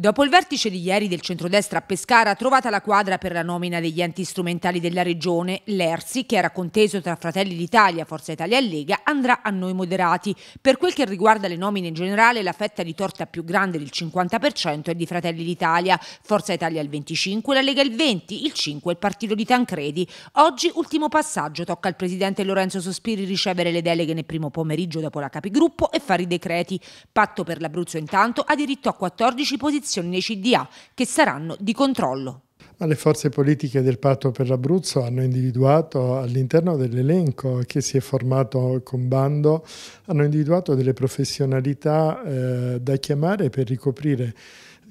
Dopo il vertice di ieri del centrodestra a Pescara, trovata la quadra per la nomina degli enti strumentali della regione, l'ERSI, che era conteso tra Fratelli d'Italia, Forza Italia e Lega, andrà a noi moderati. Per quel che riguarda le nomine in generale, la fetta di torta più grande del 50% è di Fratelli d'Italia, Forza Italia il 25%, la Lega il 20%, il 5% il partito di Tancredi. Oggi, ultimo passaggio, tocca al presidente Lorenzo Sospiri ricevere le deleghe nel primo pomeriggio dopo la capigruppo e fare i decreti. Patto per l'Abruzzo intanto ha diritto a 14 posizioni audizioni nei CDA che saranno di controllo. Ma le forze politiche del patto per l'Abruzzo hanno individuato all'interno dell'elenco che si è formato con bando, hanno individuato delle professionalità eh, da chiamare per ricoprire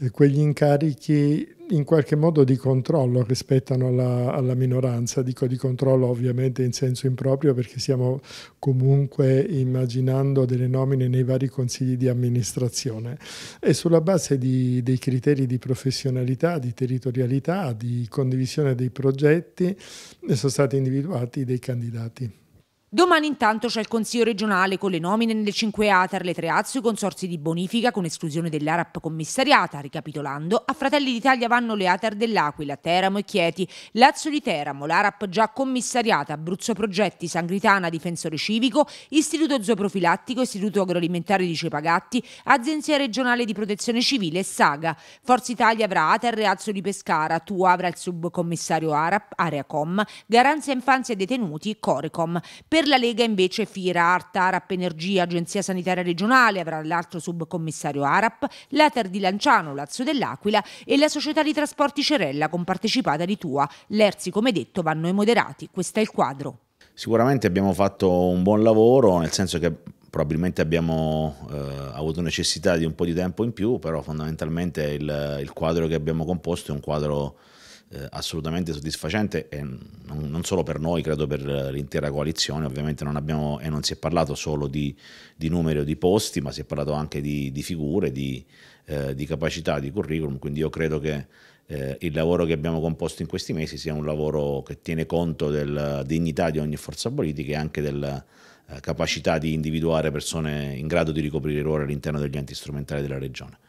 eh, quegli incarichi in qualche modo di controllo rispettano alla, alla, minoranza, dico di controllo ovviamente in senso improprio perché stiamo comunque immaginando delle nomine nei vari consigli di amministrazione e sulla base di, dei criteri di professionalità, di territorialità, di condivisione dei progetti sono stati individuati dei candidati. Domani intanto c'è il Consiglio regionale con le nomine nelle 5 ATAR, le 3 AZU, i consorzi di bonifica con esclusione dell'ARAP commissariata. Ricapitolando, a Fratelli d'Italia vanno le ATAR dell'Aquila, Teramo e Chieti, Lazio di Teramo, l'ARAP già commissariata, Abruzzo Progetti, Sangritana, Difensore Civico, Istituto Zooprofilattico, Istituto Agroalimentare di Cepagatti, Agenzia Regionale di Protezione Civile e Saga. Forza Italia avrà ATAR e Azzo di Pescara, Tu avrà il subcommissario ARAP, Areacom, Garanzia Infanzia e Detenuti, Corecom. Per per la Lega invece Fira, Art, Arap Energia, Agenzia Sanitaria Regionale avrà l'altro subcommissario Arap, l'Ater di Lanciano, Lazio dell'Aquila e la società di trasporti Cerella con partecipata di Tua. L'Erzi, come detto, vanno ai moderati. Questo è il quadro. Sicuramente abbiamo fatto un buon lavoro, nel senso che probabilmente abbiamo eh, avuto necessità di un po' di tempo in più, però fondamentalmente il, il quadro che abbiamo composto è un quadro eh, assolutamente soddisfacente e non, non, solo per noi, credo per l'intera coalizione. Ovviamente non abbiamo e non si è parlato solo di, di numeri o di posti, ma si è parlato anche di, di figure, di, eh, di, capacità, di curriculum. Quindi io credo che eh, il lavoro che abbiamo composto in questi mesi sia un lavoro che tiene conto della dignità di ogni forza politica e anche della eh, capacità di individuare persone in grado di ricoprire ruoli all'interno degli enti strumentali della regione.